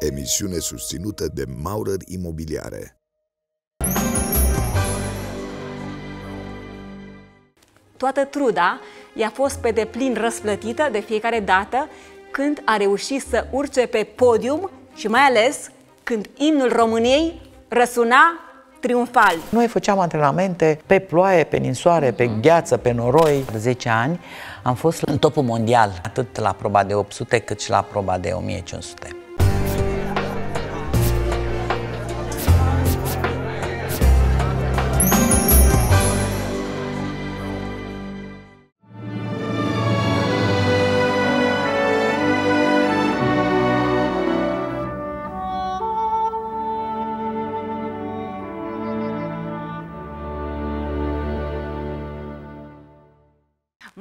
Emisiune susținută de Maurer Imobiliare. Toată truda i-a fost pe deplin răsplătită de fiecare dată când a reușit să urce pe podium și mai ales când imnul României răsuna triumfal. Noi făceam antrenamente pe ploaie, pe ninsoare, pe mhm. gheață, pe noroi. De 10 ani am fost în topul mondial, atât la proba de 800 cât și la proba de 1500.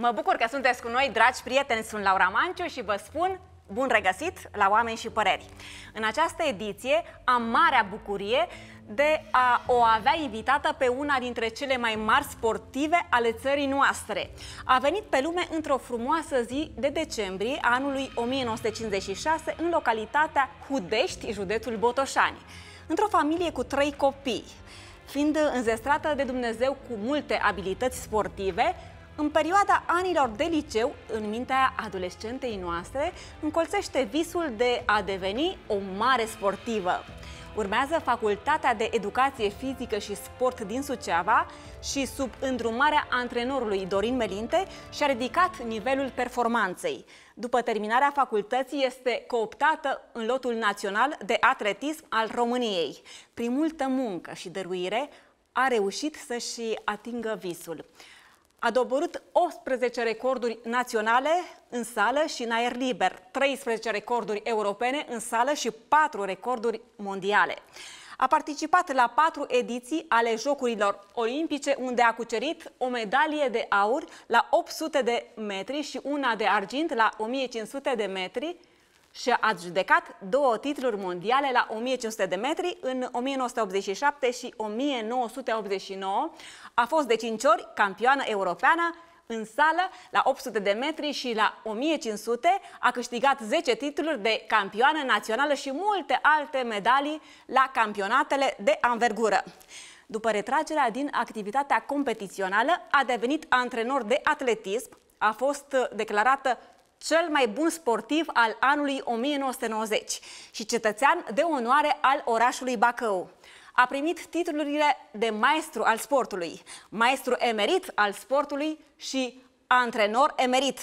Mă bucur că sunteți cu noi, dragi prieteni, sunt Laura Manciu și vă spun Bun regăsit la Oameni și Păreri! În această ediție am marea bucurie de a o avea invitată pe una dintre cele mai mari sportive ale țării noastre. A venit pe lume într-o frumoasă zi de decembrie anului 1956 în localitatea Hudești, județul Botoșani, într-o familie cu trei copii. Fiind înzestrată de Dumnezeu cu multe abilități sportive, în perioada anilor de liceu, în mintea adolescentei noastre, încolțește visul de a deveni o mare sportivă. Urmează Facultatea de Educație Fizică și Sport din Suceava și sub îndrumarea antrenorului Dorin Melinte și-a ridicat nivelul performanței. După terminarea facultății este cooptată în lotul național de atletism al României. Prin multă muncă și dăruire a reușit să-și atingă visul. A doborât 18 recorduri naționale în sală și în aer liber, 13 recorduri europene în sală și 4 recorduri mondiale. A participat la patru ediții ale Jocurilor Olimpice, unde a cucerit o medalie de aur la 800 de metri și una de argint la 1500 de metri, și a judecat două titluri mondiale la 1500 de metri în 1987 și 1989. A fost de 5 ori campioană europeană în sală la 800 de metri și la 1500 a câștigat 10 titluri de campioană națională și multe alte medalii la campionatele de anvergură. După retragerea din activitatea competițională, a devenit antrenor de atletism, a fost declarată cel mai bun sportiv al anului 1990 și cetățean de onoare al orașului Bacău. A primit titlurile de maestru al sportului, maestru emerit al sportului și antrenor emerit.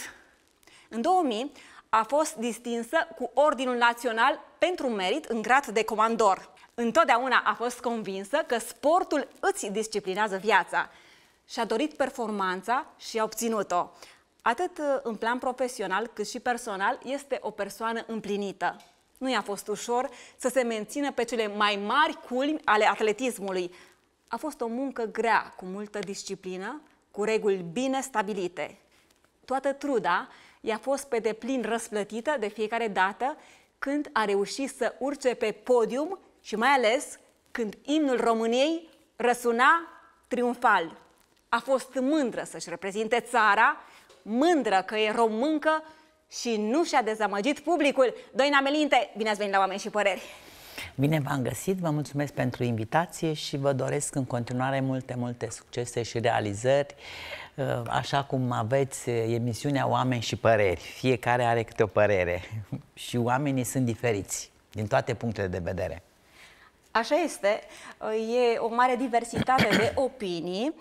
În 2000 a fost distinsă cu Ordinul Național pentru Merit în grad de comandor. Întotdeauna a fost convinsă că sportul îți disciplinează viața și a dorit performanța și a obținut-o atât uh, în plan profesional cât și personal, este o persoană împlinită. Nu i-a fost ușor să se mențină pe cele mai mari culmi ale atletismului. A fost o muncă grea, cu multă disciplină, cu reguli bine stabilite. Toată truda i-a fost pe deplin răsplătită de fiecare dată când a reușit să urce pe podium și mai ales când imnul României răsuna triumfal. A fost mândră să-și reprezinte țara mândră că e româncă și nu și-a dezamăgit publicul. Doina Melinte, bine ați venit la Oameni și Păreri! Bine v-am găsit, vă mulțumesc pentru invitație și vă doresc în continuare multe, multe succese și realizări, uh, așa cum aveți uh, emisiunea Oameni și Păreri. Fiecare are câte o părere și oamenii sunt diferiți din toate punctele de vedere. Așa este, uh, e o mare diversitate de opinii.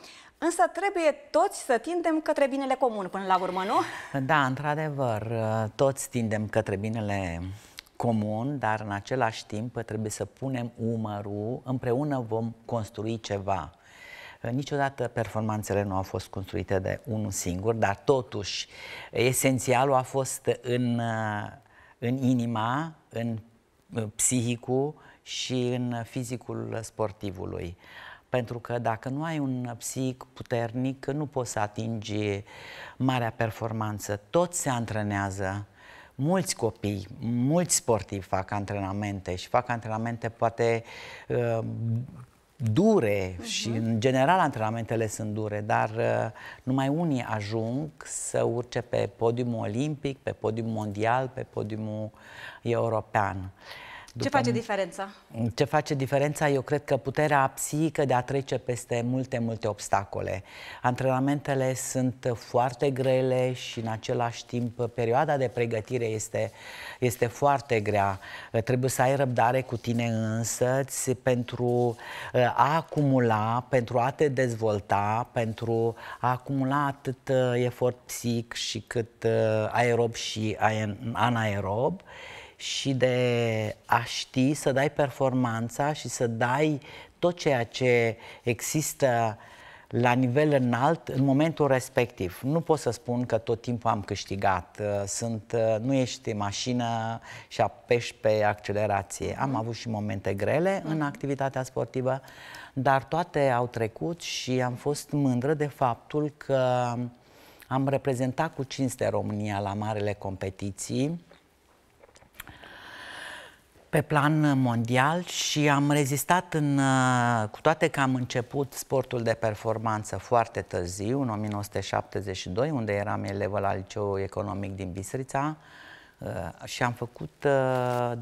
Însă trebuie toți să tindem către binele comun până la urmă, nu? Da, într-adevăr, uh, toți tindem către binele comun, dar în același timp trebuie să punem umărul, împreună vom construi ceva. Uh, niciodată performanțele nu au fost construite de unul singur, dar totuși uh, esențialul a fost în, în inima, în psihicul și în fizicul sportivului. Pentru că dacă nu ai un psihic puternic, nu poți să atingi marea performanță. Toți se antrenează, mulți copii, mulți sportivi fac antrenamente și fac antrenamente poate uh, dure uh-huh. și în general antrenamentele sunt dure, dar uh, numai unii ajung să urce pe podiumul olimpic, pe podiumul mondial, pe podiumul european. Uh, ce face diferența? Ce face diferența? Eu cred că puterea psihică de a trece peste multe, multe obstacole. Antrenamentele sunt foarte grele și în același timp perioada de pregătire este, este foarte grea. Trebuie să ai răbdare cu tine însăți pentru uh, a acumula, pentru a te dezvolta, pentru a acumula atât uh, efort psihic și cât uh, aerob și anaerob și de a ști să dai performanța și să dai tot ceea ce există la nivel înalt în momentul respectiv. Nu pot să spun că tot timpul am câștigat. Uh, sunt, uh, nu ești mașină și apeși pe accelerație. Am avut și momente grele în activitatea sportivă, dar toate au trecut și am fost mândră de faptul că am reprezentat cu cinste România la marele competiții pe plan uh, mondial și am rezistat în, uh, cu toate că am început sportul de performanță foarte târziu, în 1972, unde eram elevă la liceul economic din Bistrița uh, și am făcut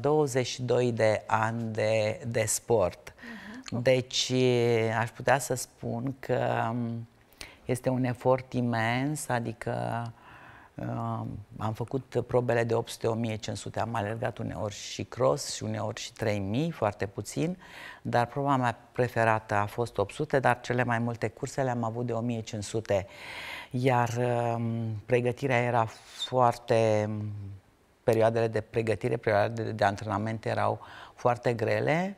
22 de ani de, de sport. Mhm. Deci aș putea să spun că um, este un efort imens, adică am făcut probele de 800-1500, am alergat uneori și cross și uneori și 3000, foarte puțin, dar proba mea preferată a fost 800, dar cele mai multe curse le-am avut de 1500, iar um, pregătirea era foarte... Perioadele de pregătire, perioadele de antrenament erau foarte grele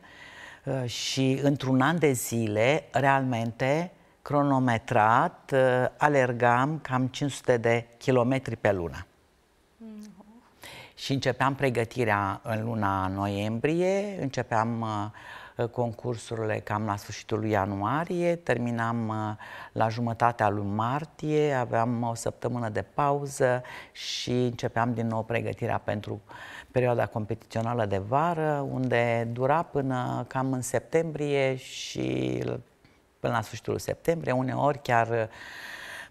uh, și într-un an de zile, realmente, cronometrat, uh, alergam cam 500 de kilometri pe lună. Mm. Și începeam pregătirea în luna noiembrie, începeam uh, concursurile cam la sfârșitul lui ianuarie, terminam uh, la jumătatea lui martie, aveam o săptămână de pauză și începeam din nou pregătirea pentru perioada competițională de vară, unde dura până cam în septembrie și până la sfârșitul septembrie, uneori chiar uh,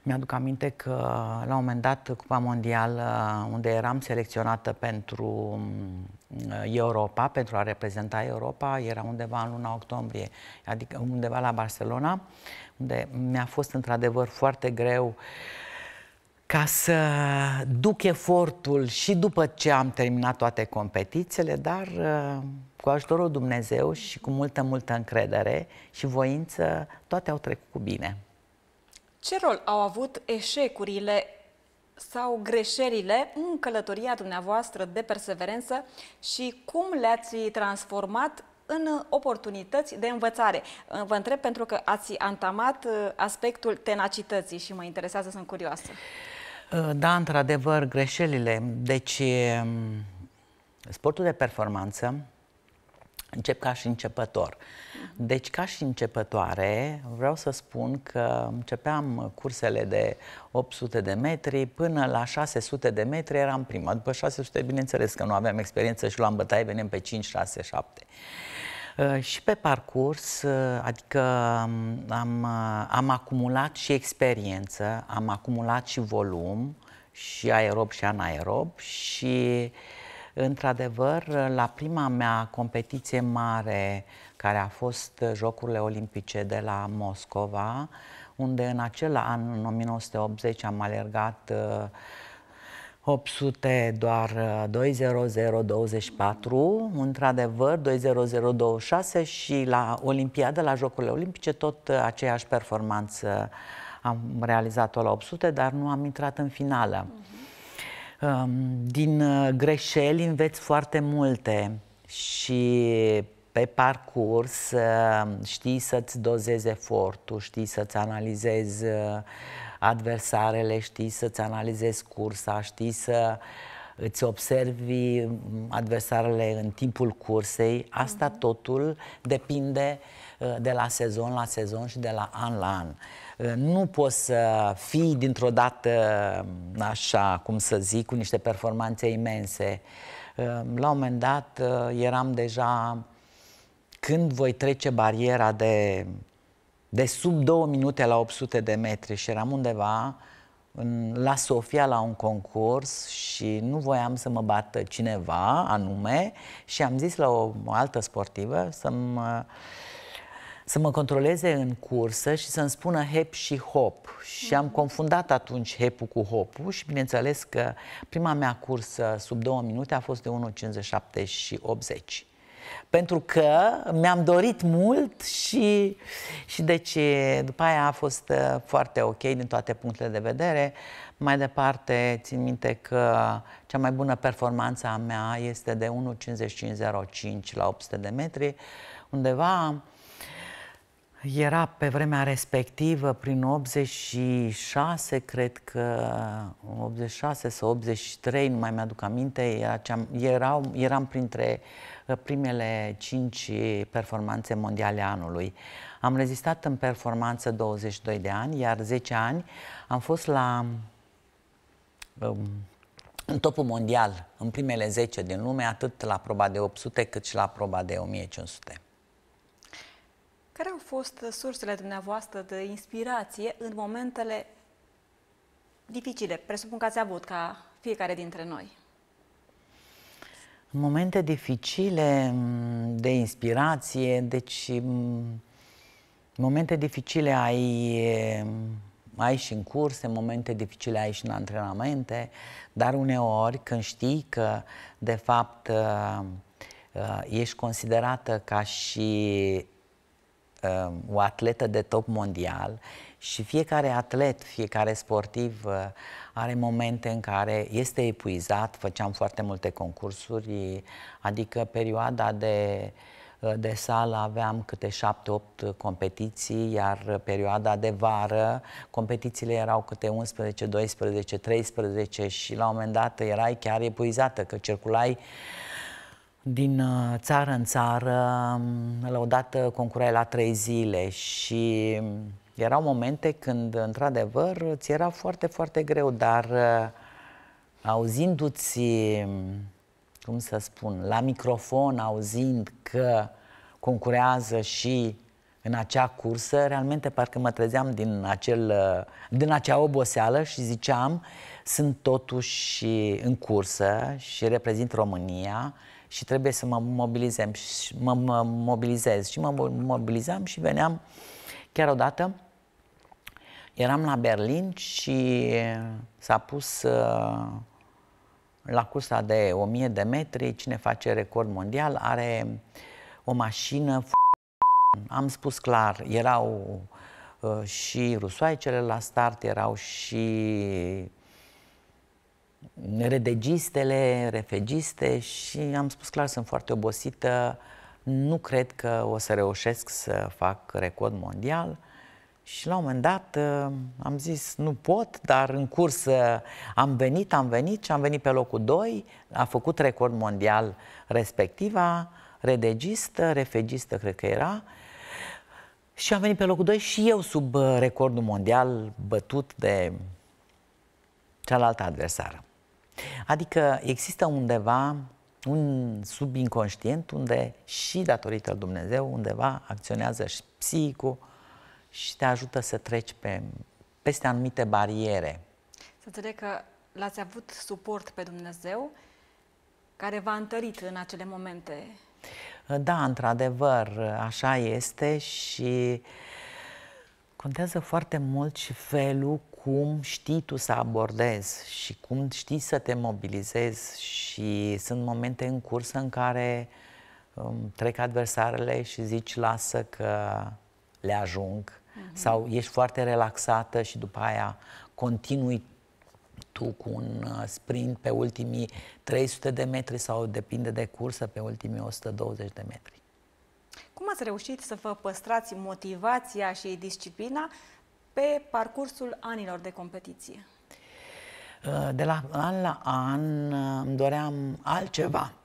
mi-aduc aminte că uh, la un moment dat Cupa Mondială, uh, unde eram selecționată pentru mm, Europa, pentru a reprezenta Europa, era undeva în luna octombrie, adică undeva la Barcelona, unde mi-a fost într-adevăr foarte greu uh, ca să duc efortul și după ce am terminat toate competițiile, dar uh, cu ajutorul Dumnezeu și cu multă, multă încredere și voință, toate au trecut cu bine. Ce rol au avut eșecurile sau greșelile în călătoria dumneavoastră de perseverență și cum le-ați transformat în oportunități de învățare. Uh, vă întreb pentru că ați antamat uh, aspectul tenacității și mă interesează, sunt curioasă. Uh, Uh, da, într-adevăr, greșelile. Deci, sportul de performanță încep ca și începător. Deci, ca și începătoare, vreau să spun că începeam cursele de 800 de metri până la 600 de metri eram prima. După 600, bineînțeles că nu aveam experiență și luam bătaie, venim pe 5, 6, 7. Ă, și pe parcurs, ă, adică am, ă, am acumulat și experiență, am acumulat și volum, și aerob și anaerob și într-adevăr la prima mea competiție mare care a fost Jocurile Olimpice de la Moscova, unde în acel an, în 1980, am alergat uh, 800 doar 20024, uh, într-adevăr 20026 și la Olimpiadă, la Jocurile Olimpice, tot uh, aceeași performanță am realizat-o la 800, dar nu am intrat în finală. Mhm. Um, din uh, greșeli înveți foarte multe și pe parcurs știi să-ți dozezi efortul, știi să-ți analizezi adversarele, știi să-ți analizezi cursa, știi să îți observi mm, adversarele în timpul cursei. Asta mm-hmm. totul depinde uh, de la sezon la sezon și de la an la an. Uh, nu poți să fii dintr-o dată, mm, așa cum să zic, cu niște performanțe imense. Uh, la un moment dat eram deja, când voi trece bariera de de sub două minute la 800 de metri și eram undeva în, la Sofia la un concurs și nu voiam să mă bată cineva anume și am zis la o altă sportivă să mă să mă controleze în cursă și să-mi spună hep și hop. Și am mhm. confundat atunci hepul cu hopul și bineînțeles că prima mea cursă sub două minute a fost de 1,57 și 80 pentru că mi-am dorit mult și, și deci după aia a fost uh, foarte ok din toate punctele de vedere. Mai departe, țin minte că cea mai bună performanță a mea este de 1.55.05 la 800 de metri, undeva era pe vremea respectivă, prin 86, cred că 86 sau 83, nu mai mi-aduc aminte, era cea, erau, eram printre uh, primele cinci performanțe mondiale anului. Am rezistat în performanță 22 de ani, iar 10 ani am fost la um, în topul mondial, în primele 10 din lume, atât la proba de 800 cât și la proba de 1500. Care au fost sursele dumneavoastră de inspirație în momentele dificile, presupun că ați avut ca fiecare dintre noi? Momente dificile mm, de inspirație, deci mm, momente dificile ai, mm, ai și în curse, momente dificile ai și în antrenamente, dar uneori când știi că de fapt uh, uh, ești considerată ca și uh, o atletă de top mondial și fiecare atlet, fiecare sportiv are momente în care este epuizat, făceam foarte multe concursuri, adică perioada de de sală aveam câte șapte, opt competiții, iar perioada de vară competițiile erau câte 11, 12, 13 și la un moment dat erai chiar epuizată, că circulai din uh, țară în țară, mm, la o dată concurai la trei zile și mm, erau momente când, într-adevăr, ți era foarte, foarte greu, dar uh, auzindu-ți, cum să spun, la microfon, auzind că concurează și în acea cursă, realmente parcă mă trezeam din, acel, uh, din acea oboseală și ziceam, sunt totuși în cursă și reprezint România și trebuie să mă mobilizez, mă, mă mobilizez. Și mă mobilizam și veneam chiar odată Eram la Berlin și s-a pus uh, la cursa de 1000 de metri, cine face record mondial are o mașină am spus clar, erau uh, și rusoaicele la start, erau și redegistele, refegiste și am spus clar, sunt foarte obosită, nu cred că o să reușesc să fac record mondial. Și la un moment dat uh, am zis, nu pot, dar în curs uh, am venit, am venit și am venit pe locul 2, a făcut record mondial respectiva, redegistă, refegistă cred că era, și am venit pe locul 2 și eu sub uh, recordul mondial bătut de cealaltă adversară. Adică există undeva un subinconștient unde și datorită Dumnezeu undeva acționează și psihicul, și te ajută să treci pe, peste anumite bariere. Să înțeleg că l-ați avut suport pe Dumnezeu care v-a întărit în acele momente. Da, într-adevăr, așa este și contează foarte mult și felul cum știi tu să abordezi și cum știi să te mobilizezi și sunt momente în cursă în care um, trec adversarele și zici lasă că le ajung uh-huh. sau mhm. ești foarte relaxată și după aia continui tu cu un uh, sprint pe ultimii 300 de metri sau depinde de cursă pe ultimii 120 de metri. Cum ați reușit să vă păstrați motivația și disciplina pe parcursul anilor de competiție? Uh, de la an la an uh, îmi doream altceva.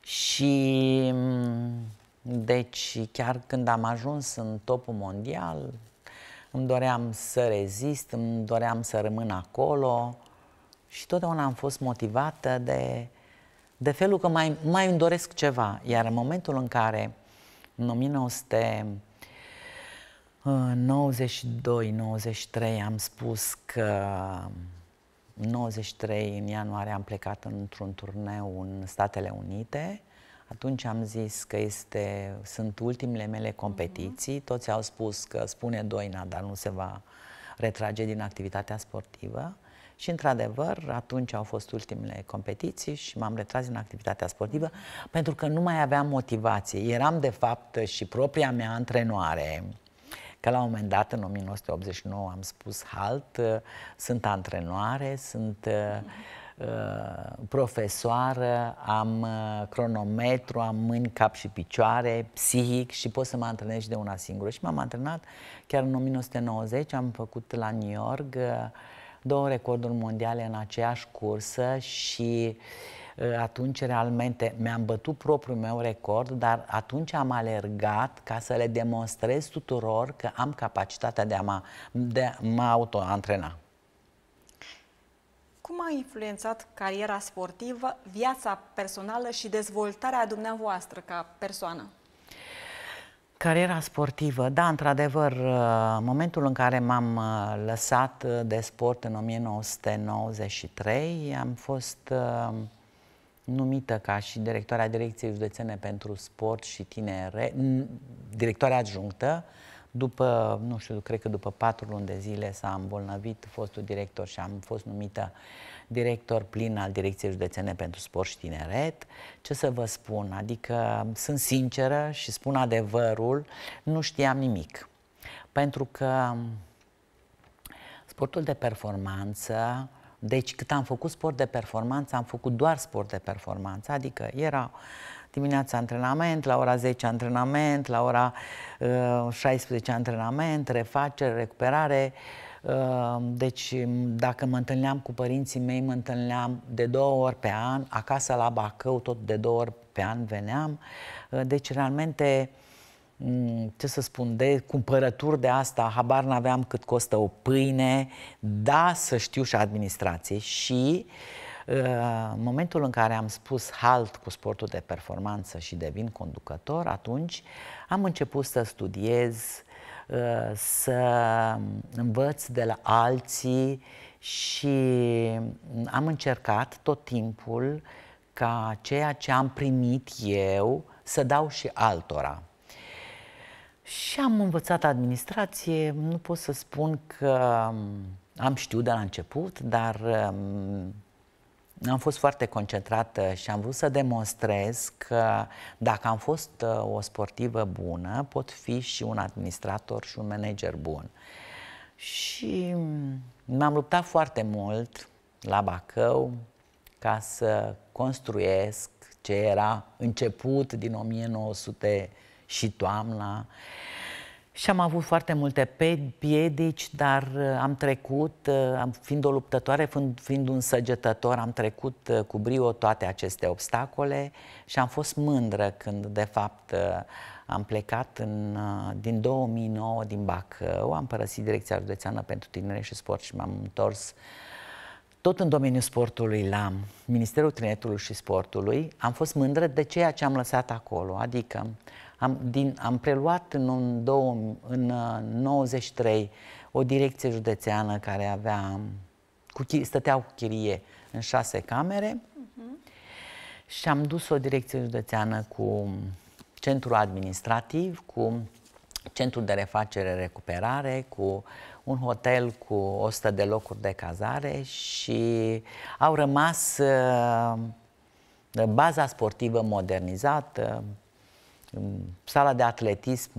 și mm, deci, chiar când am ajuns în topul mondial, îmi doream să rezist, îmi doream să rămân acolo și totdeauna am fost motivată de, de felul că mai, mai îmi doresc ceva. Iar în momentul în care, în 1992-93, am spus că 93 în ianuarie am plecat într-un turneu în Statele Unite, atunci am zis că este, sunt ultimele mele competiții, mhm. toți au spus că spune Doina, dar nu se va retrage din activitatea sportivă. Și, într-adevăr, atunci au fost ultimele competiții și m-am retras din activitatea sportivă pentru că nu mai aveam motivație. Eram, de fapt, și propria mea antrenoare. Că la un moment dat, în 1989, am spus halt, sunt antrenoare, sunt... Mm-hmm Uh, profesoară, am uh, cronometru, am mâini, cap și picioare, psihic și pot să mă antrenez și de una singură. Și m-am antrenat chiar în 1990, am făcut la New York uh, două recorduri mondiale în aceeași cursă și atunci realmente mi-am bătut propriul meu record, dar atunci am alergat ca să le demonstrez tuturor că am capacitatea de a mă, de a mă auto-antrena. Cum a influențat cariera sportivă, viața personală și dezvoltarea dumneavoastră ca persoană? Cariera sportivă, da, într-adevăr, uh, momentul în care m-am uh, lăsat uh, de sport în 1993, am fost numită ca și directoarea Direcției Județene pentru Sport și Tinere, directoarea adjunctă, uh, după, nu știu, cred că după patru luni de zile s-a îmbolnăvit fostul director și am fost numită director plin al Direcției Județene pentru Sport și Tineret. Ce să vă spun? Adică sunt sinceră și spun adevărul, nu știam nimic. Pentru că sportul de performanță deci cât am făcut sport de performanță, am făcut doar sport de performanță, adică era dimineața antrenament, la ora 10 antrenament, la ora uh, 16 antrenament, refacere, recuperare. Uh, deci dacă mă întâlneam cu părinții mei, mă întâlneam de două ori pe an, acasă la Bacău tot de două ori pe an veneam. Uh, deci realmente ce să spun, de cumpărături de asta, habar n-aveam cât costă o pâine, da, să știu și administrație și uh, în momentul în care am spus halt cu sportul de performanță și devin conducător, atunci am început să studiez, uh, să învăț de la alții și am încercat tot timpul ca ceea ce am primit eu să dau și altora. Și am învățat administrație, nu pot să spun că am știut de la început, dar um, am fost foarte concentrată și am vrut să demonstrez că dacă am fost uh, o sportivă bună, pot fi și un administrator și un manager bun. Și mm, m-am luptat foarte mult la Bacău ca să construiesc ce era început din 1900 și toamna. Uh, și am avut foarte multe piedici, dar uh, am trecut, uh, fiind o luptătoare, fiind, fiind un săgetător, am trecut uh, cu brio toate aceste obstacole și am fost mândră când, de fapt, am plecat în, din 2009 din Bacău, am părăsit Direcția Județeană pentru Tinere și Sport și m-am întors tot în domeniul sportului la Ministerul Tineretului și Sportului. Am fost mândră de ceea ce am lăsat acolo, adică am, din, am preluat în, în, două, în 93 uh, o direcție județeană care avea, um, cu, stăteau cu chirie în șase camere uh-huh. și am dus o direcție județeană cu um, centru administrativ, cu centru de refacere recuperare, cu un hotel cu 100 de locuri de cazare și au rămas uh, baza sportivă modernizată, sala de atletism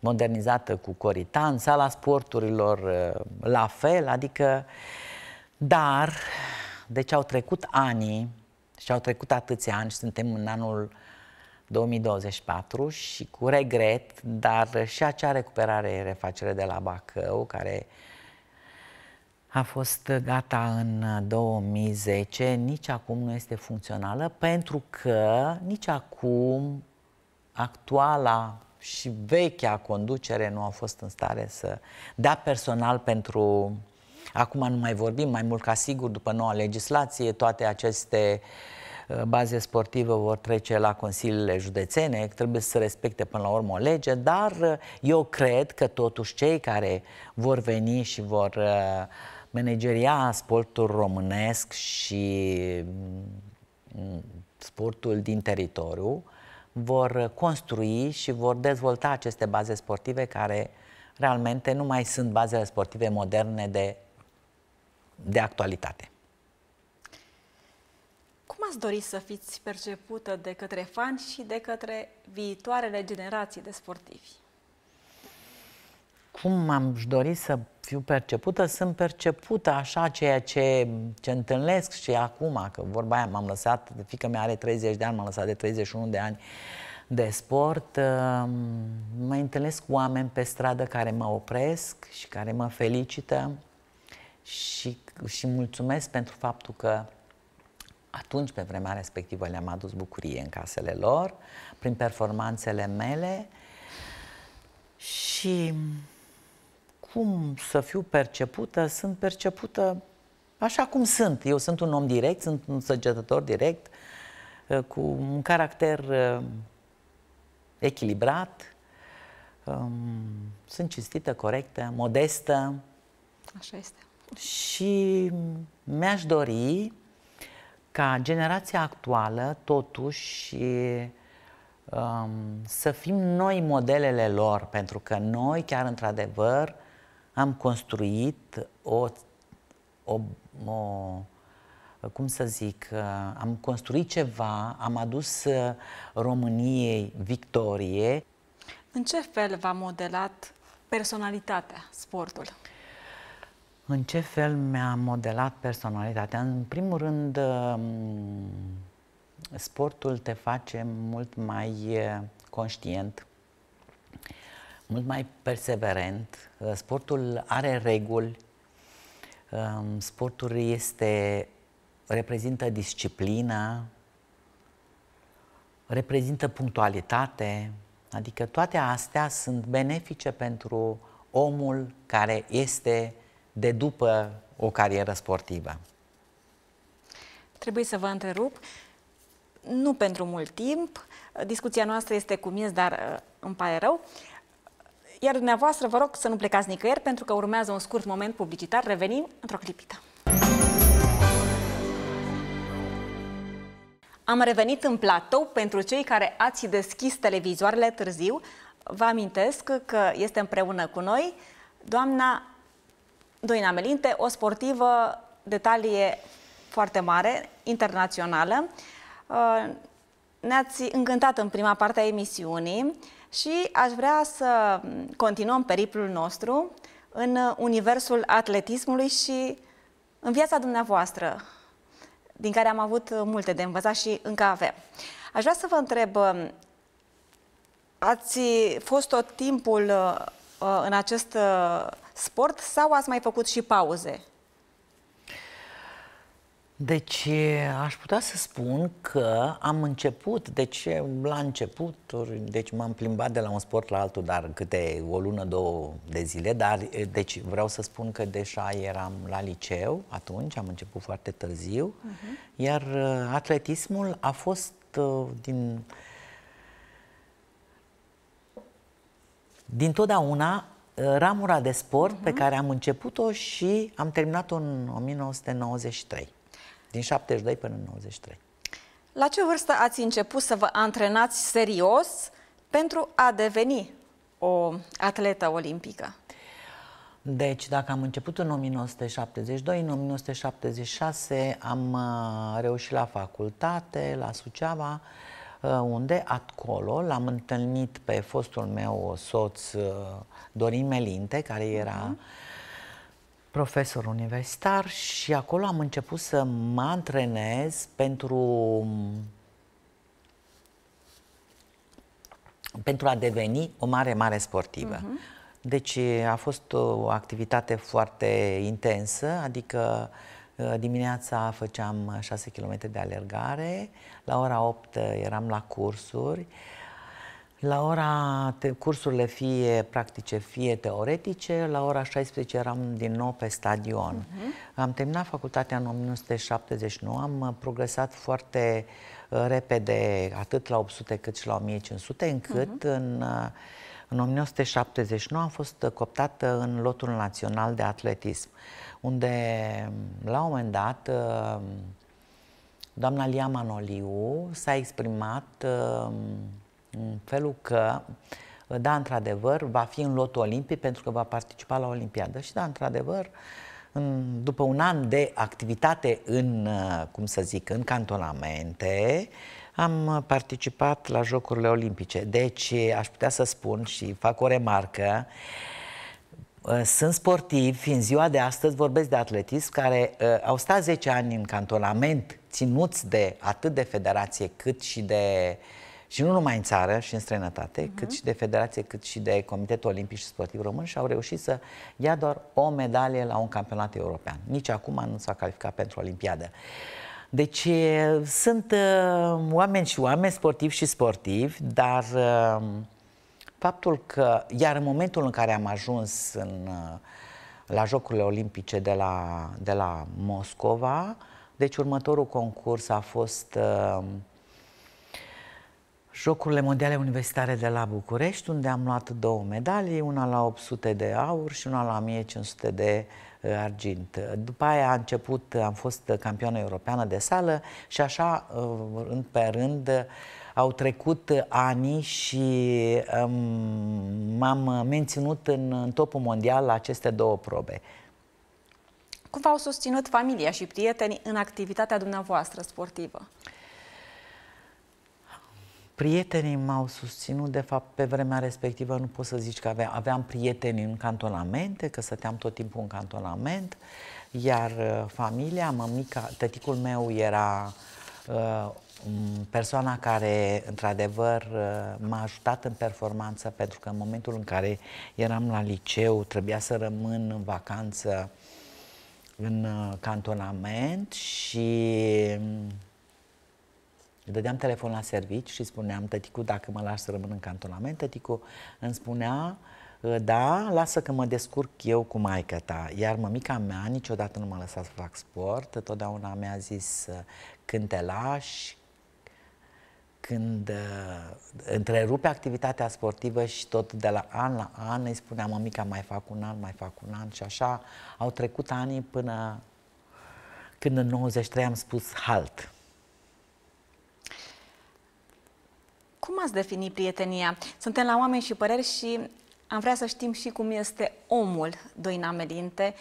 modernizată cu Coritan, sala sporturilor uh, la fel, adică, dar, deci au trecut ani și au trecut atâția ani și suntem în anul 2024 și cu regret, dar și acea recuperare, refacere de la Bacău, care a fost gata în 2010, uh, nici acum nu este funcțională, pentru că nici acum actuala și vechea conducere nu a fost în stare să dea personal pentru Acum nu mai vorbim, mai mult ca sigur, după noua legislație, toate aceste uh, baze sportive vor trece la consiliile județene, trebuie să respecte până la urmă o lege, dar uh, eu cred că totuși cei care vor veni și vor uh, Manageria sportul românesc și mm, sportul din teritoriu vor construi și vor dezvolta aceste baze sportive care realmente nu mai sunt bazele sportive moderne de, de actualitate. Cum ați dori să fiți percepută de către fani și de către viitoarele generații de sportivi? cum am dori să fiu percepută, sunt percepută așa ceea ce, ce întâlnesc și acum, că vorba aia m-am lăsat, de fică mea are 30 de ani, m-am lăsat de 31 de ani de sport, um, mă întâlnesc cu oameni pe stradă care mă opresc și care mă felicită și, și mulțumesc pentru faptul că atunci, pe vremea respectivă, le-am adus bucurie în casele lor, prin performanțele mele și cum să fiu percepută, sunt percepută așa cum sunt. Eu sunt un om direct, sunt un săgetător direct, uh, cu un caracter uh, echilibrat, um, sunt cinstită, corectă, modestă. Așa este. Și mi-aș dori ca generația actuală, totuși, um, să fim noi modelele lor, pentru că noi, chiar într-adevăr, am construit o, o, o cum să zic, uh, am construit ceva, am adus uh, României victorie. În ce fel v-a modelat personalitatea sportul? În ce fel mi-a modelat personalitatea? În primul rând, uh, sportul te face mult mai conștient, mult mai perseverent. Uh, sportul are reguli, um, sportul este, reprezintă disciplină, reprezintă punctualitate, adică toate astea sunt benefice pentru omul care este de după o carieră sportivă. Trebuie să vă întrerup. Nu pentru mult timp. Discuția noastră este cu miez, dar uh, îmi pare rău. Iar dumneavoastră vă rog să nu plecați nicăieri pentru că urmează un scurt moment publicitar. Revenim într-o clipită. Am revenit în platou pentru cei care ați deschis televizoarele târziu. Vă amintesc că este împreună cu noi doamna Doina Melinte, o sportivă de talie foarte mare, internațională. Uh, ne-ați încântat în prima parte a emisiunii și aș vrea să continuăm periplul nostru în universul atletismului și în viața dumneavoastră, din care am avut multe de învățat și încă avem. Aș vrea să vă întreb, ați fost tot timpul uh, în acest uh, sport sau ați mai făcut și pauze? Deci aș putea să spun că am început, deci la început, deci m-am plimbat de la un sport la altul, dar câte o lună, două de zile, dar deci vreau să spun că deja eram la liceu atunci, am început foarte târziu, uh-huh. iar uh, atletismul a fost uh, din din totdeauna uh, ramura de sport uh-huh. pe mhm. care am început-o și am terminat-o în 1993. Din 72 până în 93. La ce vârstă ați început să vă antrenați serios pentru a deveni o atletă olimpică? Deci, dacă am început în 1972, în 1976 am uh, reușit la facultate, la Suceava, uh, unde, acolo, l-am întâlnit pe fostul meu soț, uh, Dorin Melinte, care era uh-huh profesor universitar și acolo am început să mă antrenez pentru pentru a deveni o mare, mare sportivă. Uh-huh. Deci a fost o activitate foarte intensă, adică uh, dimineața făceam 6 km de alergare, la ora 8 uh, eram la cursuri, la ora, te, cursurile fie practice, fie teoretice, la ora 16 eram din nou pe stadion. Uh-huh. Am terminat facultatea în 1979, am uh, progresat foarte uh, repede, atât la 800 cât și la 1500, încât uh-huh. în, uh, în 1979 am fost coptată în lotul național de atletism, unde um, la un moment dat um, doamna Lia Manoliu s-a exprimat um, în felul că, da, într-adevăr, va fi în lotul olimpic pentru că va participa la Olimpiadă și, da, într-adevăr, în, după un an de activitate în, uh, cum să zic, în cantonamente, am participat la Jocurile Olimpice. Deci, aș putea să spun și fac o remarcă, uh, sunt sportivi, în ziua de astăzi vorbesc de atletism, care uh, au stat 10 ani în cantonament, ținuți de atât de federație cât și de uh, și nu numai în țară și în străinătate, uh-huh. cât și de Federație, cât și de Comitetul Olimpic și Sportiv Român și au reușit să ia doar o medalie la un campionat european. Nici acum nu s-a calificat pentru Olimpiadă. Deci sunt uh, oameni și oameni, sportivi și sportivi, dar uh, faptul că, iar în momentul în care am ajuns în, uh, la Jocurile Olimpice de la, de la Moscova, deci următorul concurs a fost uh, Jocurile Mondiale Universitare de la București, unde am luat două medalii, una la 800 de aur și una la 1500 de uh, argint. După aia a început, am fost campioană europeană de sală și așa, uh, rând pe rând, au trecut ani și um, m-am um, menținut în, în topul mondial la aceste două probe. Cum v-au susținut familia și prietenii în activitatea dumneavoastră sportivă? prietenii m-au susținut, de fapt, pe vremea respectivă nu pot să zici că aveam, aveam prieteni în cantonamente, că stăteam tot timpul în cantonament, iar uh, familia, mămica, tăticul meu era uh, persoana care, într-adevăr, uh, m-a ajutat în performanță, pentru că în momentul în care eram la liceu, trebuia să rămân în vacanță în uh, cantonament și mm, dădeam telefon la servici și spuneam, tăticu, dacă mă lași să rămân în cantonament, tăticu îmi spunea, ă, da, lasă că mă descurc eu cu maica ta. Iar mămica mea niciodată nu m-a lăsat să fac sport, totdeauna mi-a zis, ă, când te lași, când uh, întrerupe activitatea sportivă și tot de la an la an îi spunea mămica mai fac un an, mai fac un an și așa au trecut anii până când în 93 am spus halt. Cum ați defini prietenia? Suntem la oameni și păreri și am vrea să știm și cum este omul Doina Melinte.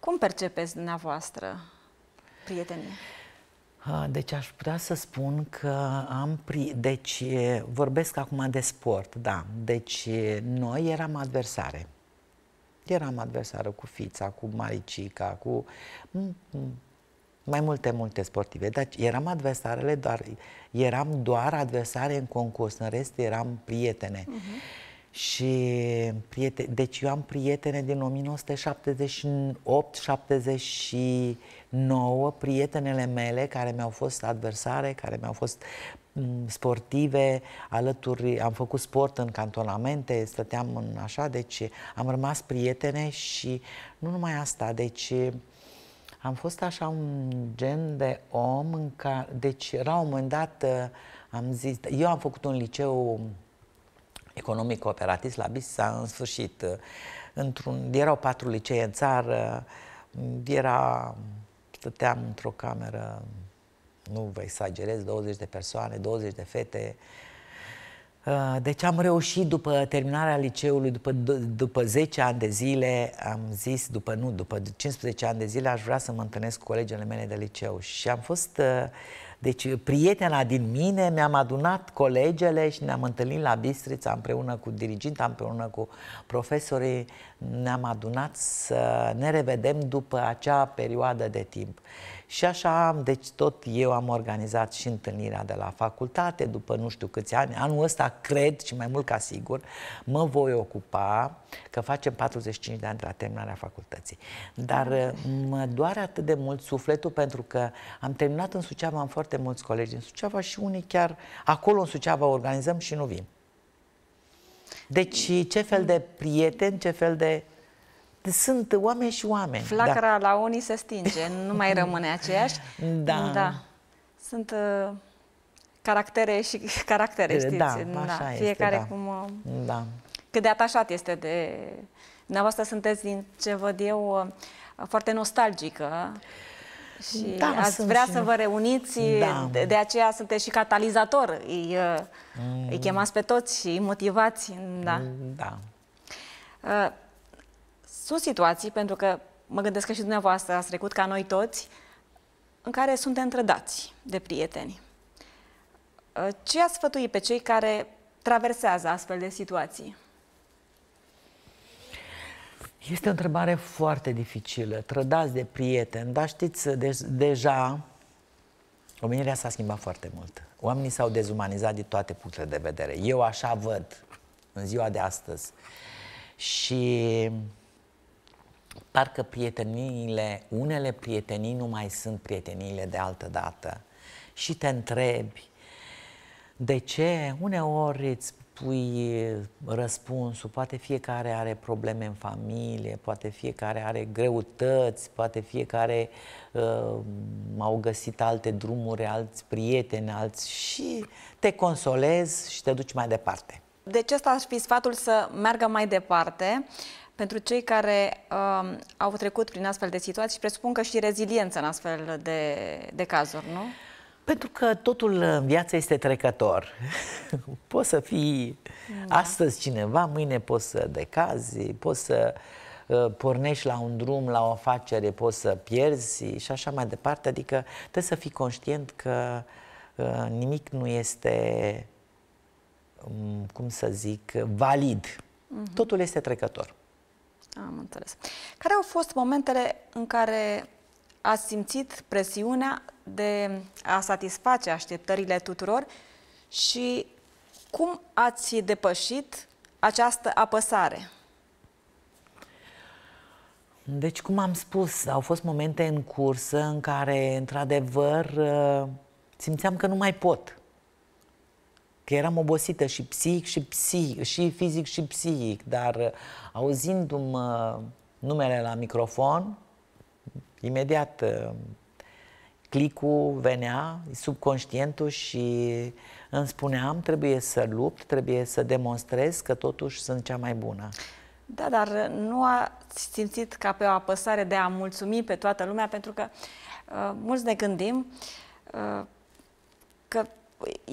Cum percepeți dumneavoastră prietenia? Deci aș putea să spun că am... Pri... Deci vorbesc acum de sport, da. Deci noi eram adversare. Eram adversară cu Fița, cu Maricica, cu mai multe, multe sportive. Dar eram adversarele, doar, eram doar adversare în concurs, în rest eram prietene. Uh-huh. Și prietene, deci eu am prietene din 1978, 79, prietenele mele care mi-au fost adversare, care mi-au fost sportive, alături, am făcut sport în cantonamente, stăteam în așa, deci am rămas prietene și nu numai asta, deci am fost așa un gen de om în care... Deci era un moment dat, uh, am zis... Eu am făcut un liceu economic cooperatist la Bissa, în sfârșit. Uh, într-un, erau patru licee în țară, mm, era... Stăteam într-o cameră, nu vă exagerez, 20 de persoane, 20 de fete, uh, Ah, deci am reușit după terminarea liceului, după, după 10 ani de zile, am zis, după nu, după 15 ani de zile, aș vrea să mă întâlnesc cu colegele mele de liceu. Și am fost, ah, deci, prietena din mine, mi-am adunat colegele și ne-am întâlnit la Bistrița împreună cu diriginta, împreună cu profesorii, ne-am adunat să ne revedem după acea perioadă de timp. Și așa am, deci tot eu am organizat și întâlnirea de la facultate după nu știu câți ani. Anul ăsta cred și mai mult ca sigur mă voi ocupa că facem 45 de ani de la terminarea facultății. Dar uh, mă doare atât de mult sufletul pentru că am terminat în Suceava, am foarte mulți colegi în Suceava și unii chiar acolo în Suceava organizăm și nu vin. Deci ce fel de prieteni, ce fel de sunt oameni și oameni. Da. Flacăra da. la unii se stinge, nu mai rămâne aceeași. Da. da. Sunt uh, caractere și caractere, știți? Da, așa da. Este, Fiecare este, da. cum... Uh, da. Cât de atașat este de... Dumneavoastră sunteți, din ce văd eu, uh, foarte nostalgică. Și da, ați vrea și... să vă reuniți, da. de, de aceea sunteți și catalizator. Îi, uh, mm. îi chemați pe toți și îi motivați. Da. da. Uh, sunt situații, pentru că mă gândesc că și dumneavoastră ați trecut ca noi toți, în care suntem trădați de prieteni. Uh, ce ați sfătui pe cei care traversează astfel de situații? Este o întrebare foarte dificilă. Trădați de prieteni, dar știți, de- deja omenirea s-a schimbat foarte mult. Oamenii s-au dezumanizat din toate punctele de vedere. Eu așa văd în ziua de astăzi. Și parcă prieteniile, unele prietenii nu mai sunt prieteniile de altă dată. Și te întrebi de ce uneori îți pui uh, răspunsul, poate fiecare are probleme în familie, poate fiecare are greutăți, poate fiecare uh, au găsit alte drumuri, alți prieteni, alți și te consolezi și te duci mai departe. Deci asta ar fi sfatul să meargă mai departe. Uh, pentru cei care um, au trecut prin astfel de situații, presupun că și reziliență în astfel de, de cazuri, nu? Pentru că totul în viață este trecător. poți să fii da. astăzi cineva, mâine poți să decazi, poți să uh, pornești la un drum, la o afacere, poți să pierzi și așa mai departe. Adică trebuie să fii conștient că uh, nimic nu este, um, cum să zic, valid. Uh-huh. Totul este trecător. Am înțeles. Care au fost momentele în care ați simțit presiunea de a satisface așteptările tuturor și cum ați depășit această apăsare? Deci, cum am spus, au fost momente în cursă în care, într-adevăr, ă, simțeam că nu mai pot că eram obosită și psihic și, psihic, și fizic și psihic, dar uh, auzindu-mă numele la microfon, imediat uh, clicul venea, subconștientul și îmi spuneam, trebuie să lupt, trebuie să demonstrez că totuși sunt cea mai bună. Da, dar nu ați simțit ca pe o apăsare de a mulțumi pe toată lumea, pentru că uh, mulți ne gândim uh, că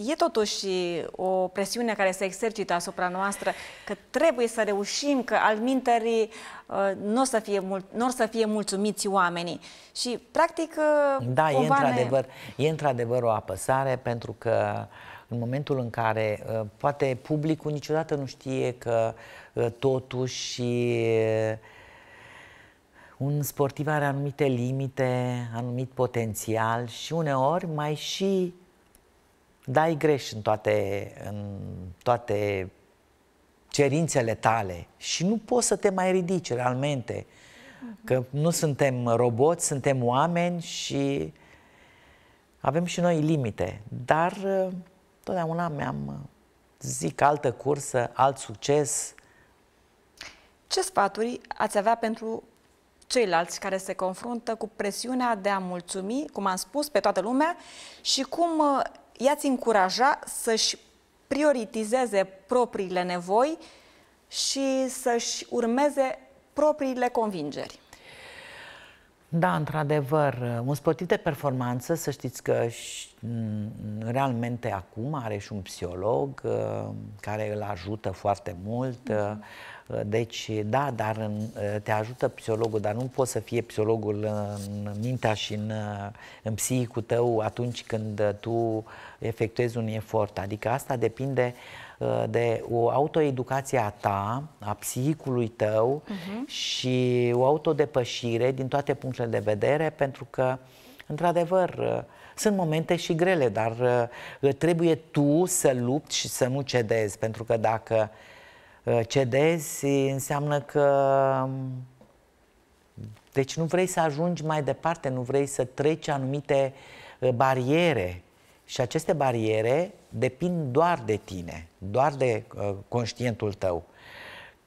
e totuși o presiune care se exercită asupra noastră, că trebuie să reușim, că al minterii uh, nu o să fie, mul- n-o să fie mulțumiți oamenii. Și, practic, uh, Da, e într-adevăr, ne... e într-adevăr o apăsare, pentru că în momentul în care uh, poate publicul niciodată nu știe că totuși un sportiv are anumite limite, anumit potențial și uneori mai și dai greș în toate, în toate cerințele tale și nu poți să te mai ridici realmente. Că nu suntem roboți, suntem oameni și avem și noi limite. Dar ă, totdeauna mi-am ă, zic altă cursă, alt succes. Ce sfaturi ați avea pentru ceilalți care se confruntă cu presiunea de a mulțumi, cum am spus, pe toată lumea și cum ă, i-ați încuraja să-și prioritizeze propriile nevoi și să-și urmeze propriile convingeri? Da, într-adevăr, uh, un sportiv de performanță, să știți că și, mm, realmente acum are și un psiholog uh, care îl ajută foarte mult. Mm-hmm. Deci, da, dar în, te ajută psihologul, dar nu poți să fie psihologul în mintea și în, în psihicul tău atunci când tu efectuezi un efort. Adică asta depinde uh, de o autoeducație a ta, a psihicului tău uh-huh. și o autodepășire din toate punctele de vedere, pentru că, într-adevăr, sunt momente și grele, dar uh, trebuie tu să lupți și să nu cedezi, pentru că dacă uh, cedezi înseamnă că um, deci nu vrei să ajungi mai departe, nu vrei să treci anumite uh, bariere. Și aceste bariere depind doar de tine, doar de uh, conștientul tău.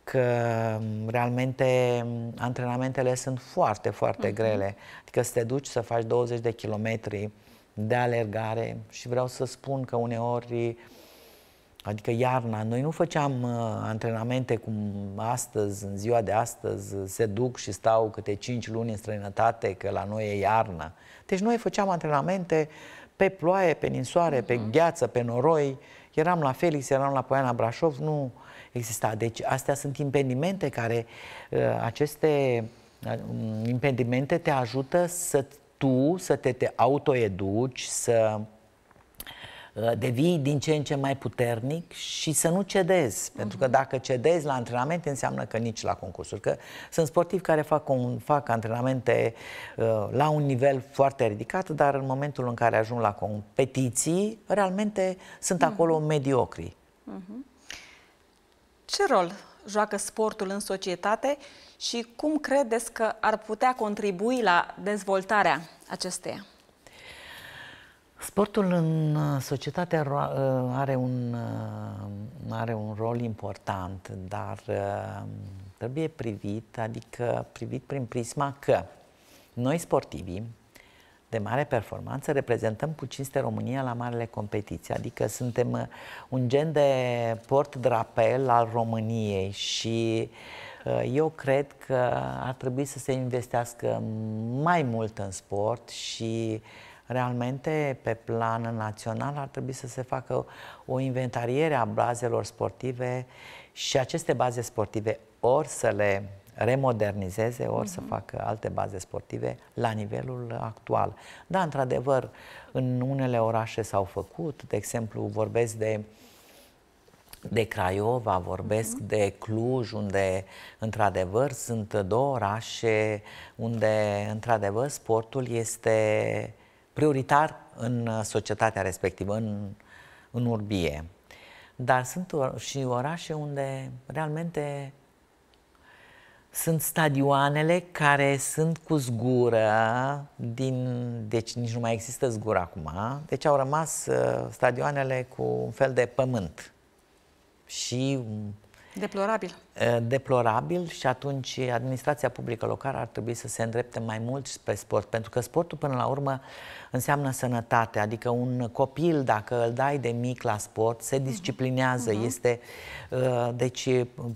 Că um, realmente um, antrenamentele sunt foarte, foarte uh-huh. grele. Adică să te duci să faci 20 de kilometri de alergare și vreau să spun că uneori, adică iarna, noi nu făceam uh, antrenamente cum astăzi, în ziua de astăzi, se duc și stau câte 5 luni în străinătate, că la noi e iarnă. Deci noi făceam antrenamente uh, pe ploaie, pe ninsoare, uh-huh. pe mhm. gheață, pe noroi. Eram la Felix, eram la Poiana Brașov, nu exista. Deci astea sunt impedimente care, ă, aceste ă, impedimente te ajută să tu, să te, te autoeduci, să Uh, devii din ce în ce mai puternic și să nu cedezi. Uh-huh. Pentru că dacă cedezi la antrenamente, înseamnă că nici la concursuri. Că sunt sportivi care fac, un, fac antrenamente uh, la un nivel foarte ridicat, dar în momentul în care ajung la competiții, realmente sunt uh-huh. acolo mediocri. Uh-huh. Ce rol joacă sportul în societate și cum credeți că ar putea contribui la dezvoltarea acesteia? Sportul în uh, societate uh, are un, uh, are un rol important, dar trebuie privit, adică privit prin prisma că noi sportivii de mare performanță reprezentăm cu cinste România la marele competiții, adică suntem un gen de port drapel al României și eu cred că ar trebui să se investească mai mult în sport și uh, Realmente, pe plan național, ar trebui să se facă o inventariere a bazelor sportive și aceste baze sportive ori să le remodernizeze, ori uh-huh. să mhm. facă alte baze sportive la nivelul actual. Da, într-adevăr, în unele orașe s-au făcut, de exemplu, vorbesc de de Craiova, vorbesc uh-huh. de Cluj, unde, într-adevăr, sunt două orașe unde, într-adevăr, sportul este prioritar în uh, societatea respectivă, în, în urbie. Dar sunt și orașe unde realmente sunt stadioanele care sunt cu zgură din... Deci nici nu mai există zgură acum. Deci au rămas uh, stadioanele cu un fel de pământ și Deplorabil. Deplorabil și atunci administrația publică locală ar trebui să se îndrepte mai mult spre sport, pentru că sportul până la urmă înseamnă sănătate, adică un copil dacă îl dai de mic la sport se mhm. disciplinează, uh-huh. este deci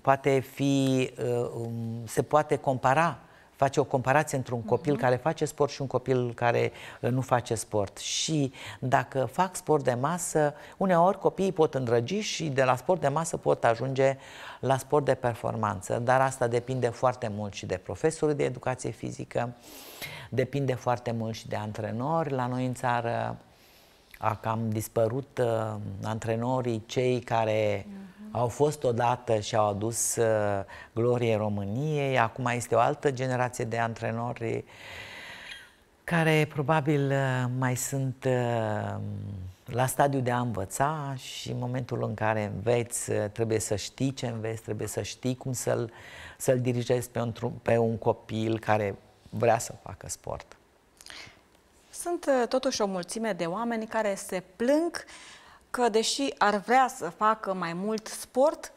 poate fi um, se poate compara face o comparație între un copil uh-huh. care face sport și un copil care uh, nu face sport. Și dacă fac sport de masă, uneori copiii pot îndrăgi și de la sport de masă pot ajunge la sport de performanță, dar asta depinde foarte mult și de profesorul de educație fizică, depinde foarte mult și de antrenori. La noi în țară a cam dispărut uh, antrenorii, cei care uh au fost odată și au adus uh, glorie României, acum este o altă generație de antrenori care probabil uh, mai sunt uh, la stadiu de a învăța și în momentul în care înveți trebuie să știi ce înveți, trebuie să știi cum să-l, să-l dirigezi pe un, pe un copil care vrea să facă sport. Sunt totuși o mulțime de oameni care se plâng uh, că deși ar vrea să facă mai mult sport,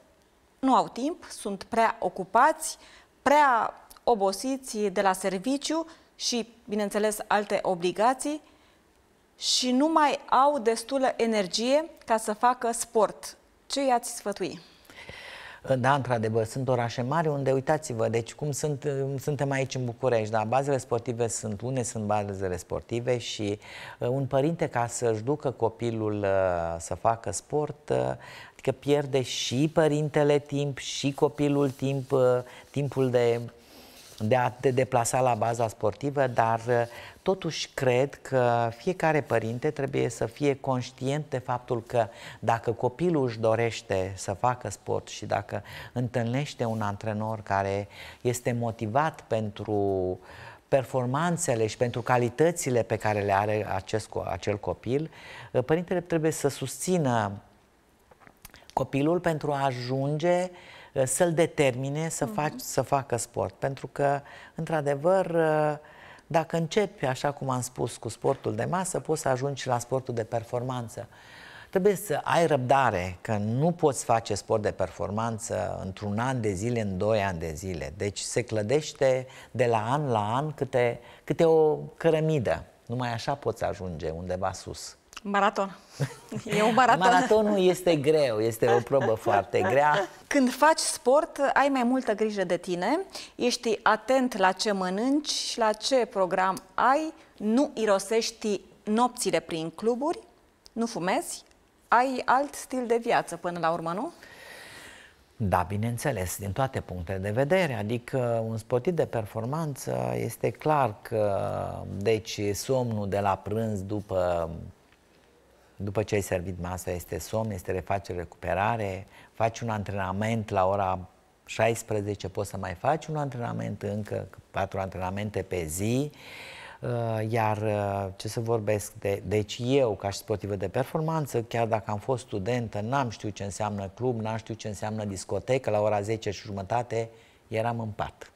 nu au timp, sunt prea ocupați, prea obosiți de la serviciu și, bineînțeles, alte obligații și nu mai au destulă energie ca să facă sport. Ce i-ați sfătui? Da, într-adevăr, sunt orașe mari unde, uitați-vă, deci cum sunt, um, suntem aici în București, da, bazele sportive sunt, une, sunt bazele sportive și uh, un părinte ca să-și ducă copilul uh, să facă sport, uh, adică pierde și părintele timp, și copilul timp, timpul de de a te deplasa la baza sportivă, dar uh, totuși cred că fiecare părinte trebuie să fie conștient de faptul că dacă copilul își dorește să facă sport și dacă întâlnește un antrenor care este motivat pentru performanțele și pentru calitățile pe care le are acest, acel copil, uh, părintele trebuie să susțină copilul pentru a ajunge uh, Uh, să-l determine să, mhm. faci, uh-huh. să facă sport. Pentru că, într-adevăr, uh, dacă începi, așa cum am spus, cu sportul de masă, poți să ajungi la sportul de performanță. Trebuie să ai răbdare că nu poți face sport de performanță într-un an de zile, în doi ani de zile. Deci se clădește de la an la an câte, câte o cărămidă. Numai așa poți ajunge undeva sus. Maraton. E un maraton. Maratonul este greu, este o probă foarte grea. Când faci sport, ai mai multă grijă de tine, ești atent la ce mănânci, la ce program ai, nu irosești nopțile prin cluburi, nu fumezi, ai alt stil de viață până la urmă, nu? Da, bineînțeles, din toate punctele de vedere, adică un sportiv de performanță este clar că, deci, somnul de la prânz după după ce ai servit masa, este somn, este refacere, recuperare, faci un antrenament la ora 16, poți să mai faci un antrenament încă, patru antrenamente pe zi, uh, iar uh, ce să vorbesc de... Deci eu, ca și sportivă de performanță, chiar dacă am fost studentă, n-am știut ce înseamnă club, n-am știut ce înseamnă discotecă, la ora 10 și jumătate eram în pat.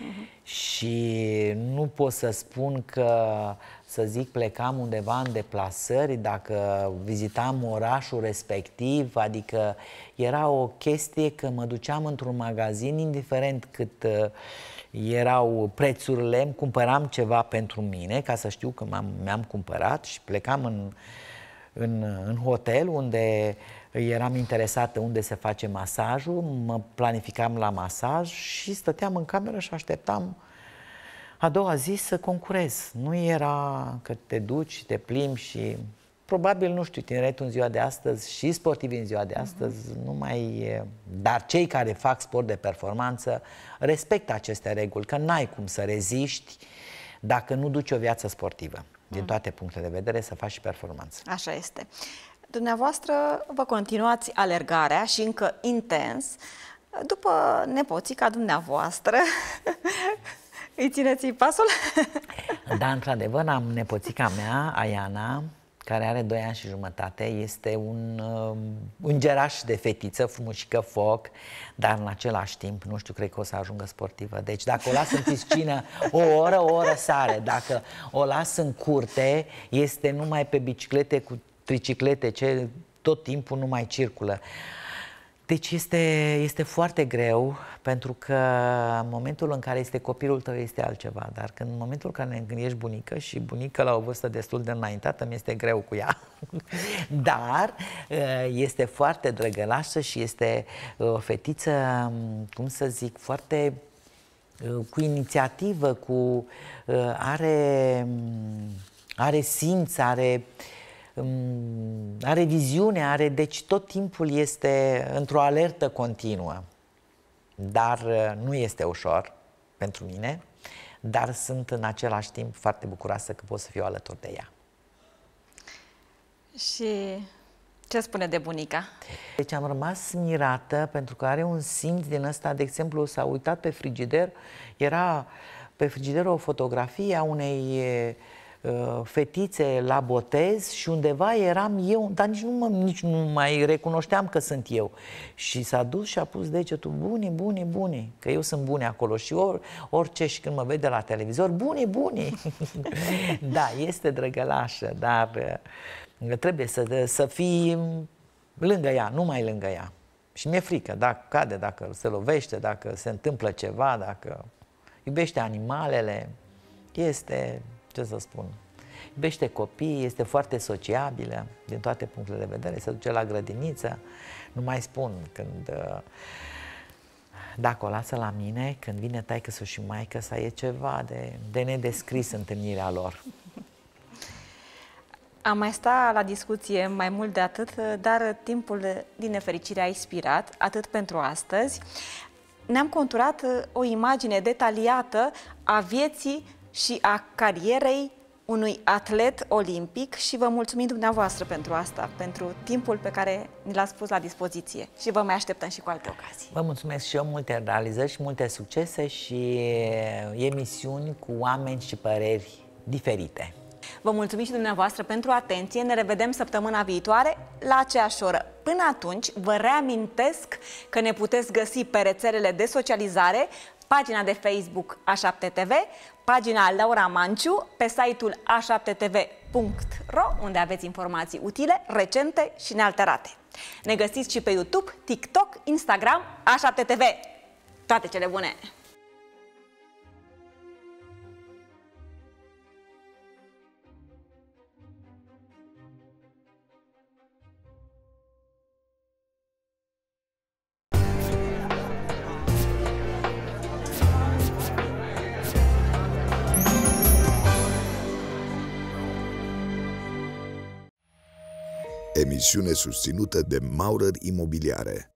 Uh-huh. Și nu pot să spun că, să zic, plecam undeva în deplasări, dacă vizitam orașul respectiv, adică era o chestie că mă duceam într-un magazin, indiferent cât uh, erau prețurile, îmi cumpăram ceva pentru mine, ca să știu că m-am, mi-am cumpărat și plecam în, în, în hotel unde eram interesată unde se face masajul, mă planificam la masaj și stăteam în cameră și așteptam a doua zi să concurez. Nu era că te duci, te plimbi și probabil, nu știu, tineretul în ziua de astăzi și sportivii în ziua de mhm. astăzi mm-hmm. nu mai... Dar cei care fac sport de performanță respectă aceste reguli, că n-ai cum să reziști dacă nu duci o viață sportivă. Din mm. toate punctele de vedere, să faci și performanță. Așa este. Dumneavoastră vă continuați alergarea și încă intens după nepoțica dumneavoastră. Îi țineți pasul? da, într-adevăr, am nepoțica mea, Aiana, care are 2 ani și jumătate, este un um, îngeraș de fetiță, frumușică foc, dar în același timp, nu știu, cred că o să ajungă sportivă. Deci dacă o las în piscină o oră, o oră sare. Dacă o las în curte, este numai pe biciclete cu triciclete, ce tot timpul nu mai circulă. Deci este, este foarte greu, pentru că în momentul în care este copilul tău este altceva, dar când în momentul în care ești bunică și bunică la o vârstă destul de înaintată, mi este greu cu ea, dar uh, este foarte drăgălașă și este uh, o fetiță, um, cum să zic, foarte uh, cu inițiativă, cu are, um, are simț, are uh, are viziune, are, deci tot timpul este într-o alertă continuă. Dar uh, nu este ușor pentru mine, dar sunt în același timp foarte bucuroasă că pot să fiu alături de ea. Și ce spune de bunica? Deci am rămas mirată pentru că are un simț din ăsta, de exemplu, s-a uitat pe frigider, era pe frigider o fotografie a unei uh, Uh, fetițe la botez și undeva eram eu, dar nici nu, mă, nici nu mai recunoșteam că sunt eu. Și s-a dus și a pus degetul, buni, buni, buni, că eu sunt bune acolo și or, orice și când mă vede la televizor, buni, buni. da, este drăgălașă, dar uh, trebuie să, să fii lângă ea, nu mai lângă ea. Și mi-e frică dacă cade, dacă se lovește, dacă se întâmplă ceva, dacă iubește animalele. Este ce să spun, iubește copii, este foarte sociabilă din toate punctele de vedere, se duce la grădiniță, nu mai spun când uh, dacă o lasă la mine, când vine taică să și maică să e ceva de, de nedescris întâlnirea lor. Am mai stat la discuție mai mult de atât, dar timpul din nefericire a expirat, atât pentru astăzi. Ne-am conturat uh, o imagine detaliată a vieții și a carierei unui atlet olimpic și vă mulțumim dumneavoastră pentru asta, pentru timpul pe care ni l-ați pus la dispoziție și vă mai așteptăm și cu alte ocazii. Vă mulțumesc și eu multe realizări și multe succese și emisiuni cu oameni și păreri diferite. Vă mulțumim și dumneavoastră pentru atenție. Ne revedem săptămâna viitoare la aceeași oră. Până atunci, vă reamintesc că ne puteți găsi pe rețelele de socializare, pagina de Facebook A7 TV, pagina Laura Manciu pe site-ul a7tv.ro, unde aveți informații utile, recente și nealterate. Ne găsiți și pe YouTube, TikTok, Instagram, A7TV. Toate cele bune! emisiune susținută de Maurer Imobiliare.